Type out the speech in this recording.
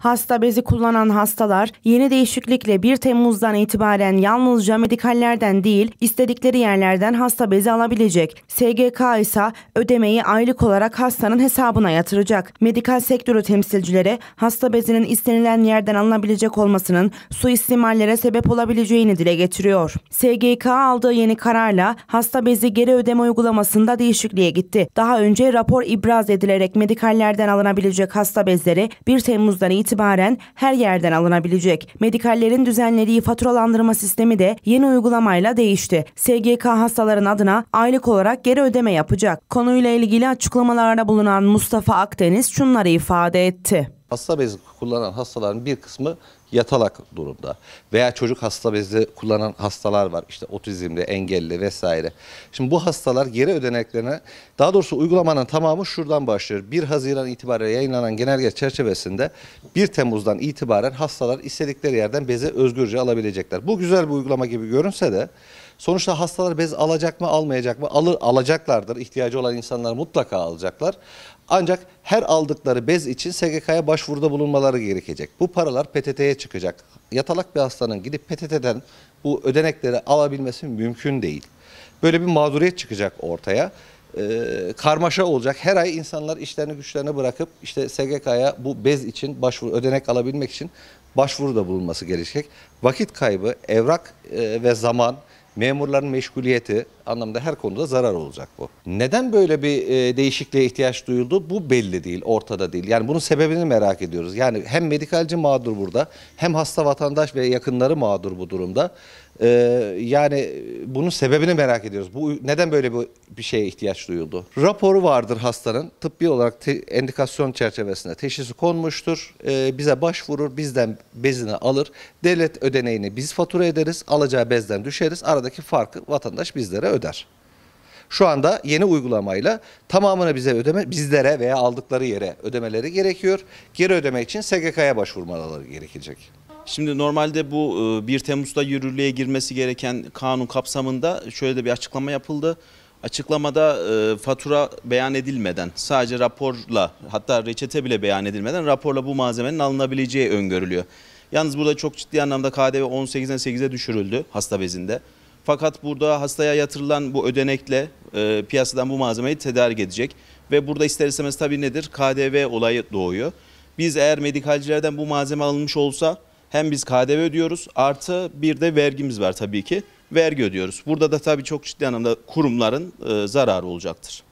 Hasta bezi kullanan hastalar yeni değişiklikle 1 Temmuz'dan itibaren yalnızca medikallerden değil istedikleri yerlerden hasta bezi alabilecek. SGK ise ödemeyi aylık olarak hastanın hesabına yatıracak. Medikal sektörü temsilcileri hasta bezinin istenilen yerden alınabilecek olmasının suistimallere sebep olabileceğini dile getiriyor. SGK aldığı yeni kararla hasta bezi geri ödeme uygulamasında değişikliğe gitti. Daha önce rapor ibraz edilerek medikallerden alınabilecek hasta bezleri 1 Temmuz'dan itibaren itibaren her yerden alınabilecek. Medikallerin düzenlediği faturalandırma sistemi de yeni uygulamayla değişti. SGK hastaların adına aylık olarak geri ödeme yapacak. Konuyla ilgili açıklamalarda bulunan Mustafa Akdeniz şunları ifade etti hasta bezi kullanan hastaların bir kısmı yatalak durumda. Veya çocuk hasta bezi kullanan hastalar var. İşte otizmli, engelli vesaire. Şimdi bu hastalar geri ödeneklerine daha doğrusu uygulamanın tamamı şuradan başlıyor. 1 Haziran itibariyle yayınlanan genelge çerçevesinde 1 Temmuz'dan itibaren hastalar istedikleri yerden bezi özgürce alabilecekler. Bu güzel bir uygulama gibi görünse de Sonuçta hastalar bez alacak mı almayacak mı? Alır, alacaklardır. İhtiyacı olan insanlar mutlaka alacaklar. Ancak her aldıkları bez için SGK'ya başvuruda bulunmaları gerekecek. Bu paralar PTT'ye çıkacak. Yatalak bir hastanın gidip PTT'den bu ödenekleri alabilmesi mümkün değil. Böyle bir mağduriyet çıkacak ortaya. Ee, karmaşa olacak. Her ay insanlar işlerini güçlerini bırakıp işte SGK'ya bu bez için başvuru, ödenek alabilmek için başvuruda bulunması gerekecek. Vakit kaybı, evrak e, ve zaman memurların meşguliyeti anlamda her konuda zarar olacak bu. Neden böyle bir e, değişikliğe ihtiyaç duyuldu? Bu belli değil, ortada değil. Yani bunun sebebini merak ediyoruz. Yani hem medikalci mağdur burada, hem hasta vatandaş ve yakınları mağdur bu durumda. Ee, yani bunun sebebini merak ediyoruz. Bu neden böyle bir, bir şeye ihtiyaç duyuldu? Raporu vardır hastanın. Tıbbi olarak te, endikasyon çerçevesinde teşhisi konmuştur. Ee, bize başvurur, bizden bezini alır. Devlet ödeneğini biz fatura ederiz. Alacağı bezden düşeriz. Aradaki farkı vatandaş bizlere öder. Şu anda yeni uygulamayla tamamını bize ödeme bizlere veya aldıkları yere ödemeleri gerekiyor. Geri ödeme için SGK'ya başvurmaları gerekecek. Şimdi normalde bu 1 e, Temmuz'da yürürlüğe girmesi gereken kanun kapsamında şöyle de bir açıklama yapıldı. Açıklamada e, fatura beyan edilmeden sadece raporla hatta reçete bile beyan edilmeden raporla bu malzemenin alınabileceği öngörülüyor. Yalnız burada çok ciddi anlamda KDV 18'den 8'e düşürüldü hasta bezinde. Fakat burada hastaya yatırılan bu ödenekle e, piyasadan bu malzemeyi tedarik edecek. Ve burada ister istemez tabii nedir? KDV olayı doğuyor. Biz eğer medikalcilerden bu malzeme alınmış olsa hem biz KDV ödüyoruz artı bir de vergimiz var tabii ki. Vergi ödüyoruz. Burada da tabii çok ciddi anlamda kurumların e, zararı olacaktır.